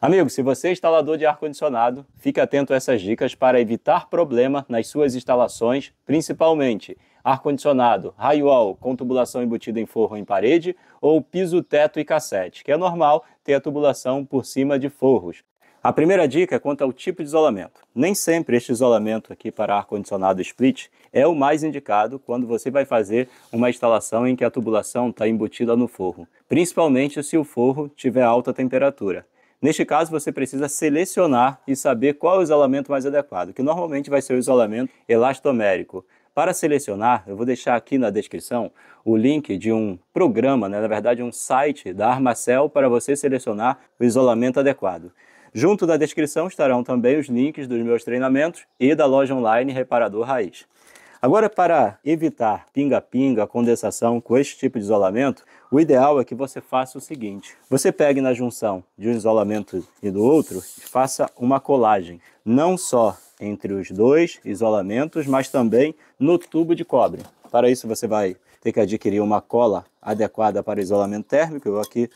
Amigo, se você é instalador de ar-condicionado, fique atento a essas dicas para evitar problema nas suas instalações, principalmente ar-condicionado, raiol com tubulação embutida em forro em parede ou piso, teto e cassete, que é normal ter a tubulação por cima de forros. A primeira dica é quanto ao tipo de isolamento. Nem sempre este isolamento aqui para ar-condicionado split é o mais indicado quando você vai fazer uma instalação em que a tubulação está embutida no forro, principalmente se o forro tiver alta temperatura. Neste caso, você precisa selecionar e saber qual é o isolamento mais adequado, que normalmente vai ser o isolamento elastomérico. Para selecionar, eu vou deixar aqui na descrição o link de um programa, né? na verdade um site da Armacel para você selecionar o isolamento adequado. Junto da descrição estarão também os links dos meus treinamentos e da loja online Reparador Raiz. Agora, para evitar pinga-pinga, condensação com este tipo de isolamento, o ideal é que você faça o seguinte: você pegue na junção de um isolamento e do outro e faça uma colagem, não só entre os dois isolamentos, mas também no tubo de cobre. Para isso, você vai ter que adquirir uma cola adequada para isolamento térmico. Eu aqui,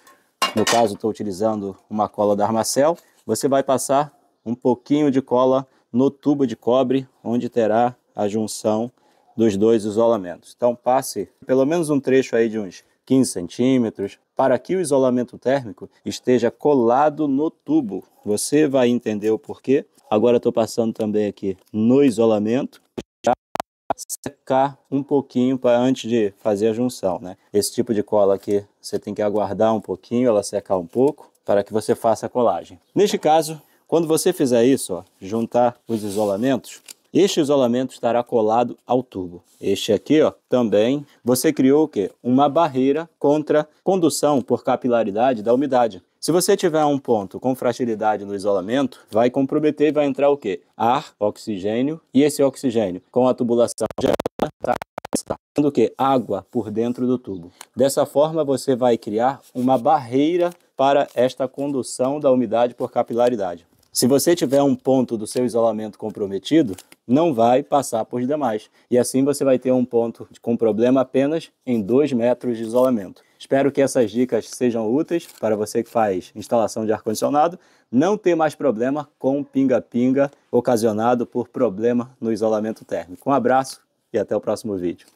no caso, estou utilizando uma cola da Armacel. Você vai passar um pouquinho de cola no tubo de cobre, onde terá a junção dos dois isolamentos. Então passe pelo menos um trecho aí de uns 15 centímetros para que o isolamento térmico esteja colado no tubo. Você vai entender o porquê. Agora estou passando também aqui no isolamento secar um pouquinho para antes de fazer a junção, né? Esse tipo de cola aqui você tem que aguardar um pouquinho, ela secar um pouco para que você faça a colagem. Neste caso, quando você fizer isso, ó, juntar os isolamentos, este isolamento estará colado ao tubo. Este aqui, ó, também. Você criou o quê? Uma barreira contra condução por capilaridade da umidade. Se você tiver um ponto com fragilidade no isolamento, vai comprometer e vai entrar o quê? Ar, oxigênio e esse oxigênio com a tubulação está do que água por dentro do tubo. Dessa forma você vai criar uma barreira para esta condução da umidade por capilaridade. Se você tiver um ponto do seu isolamento comprometido, não vai passar por demais. E assim você vai ter um ponto com problema apenas em 2 metros de isolamento. Espero que essas dicas sejam úteis para você que faz instalação de ar-condicionado não ter mais problema com pinga-pinga ocasionado por problema no isolamento térmico. Um abraço e até o próximo vídeo.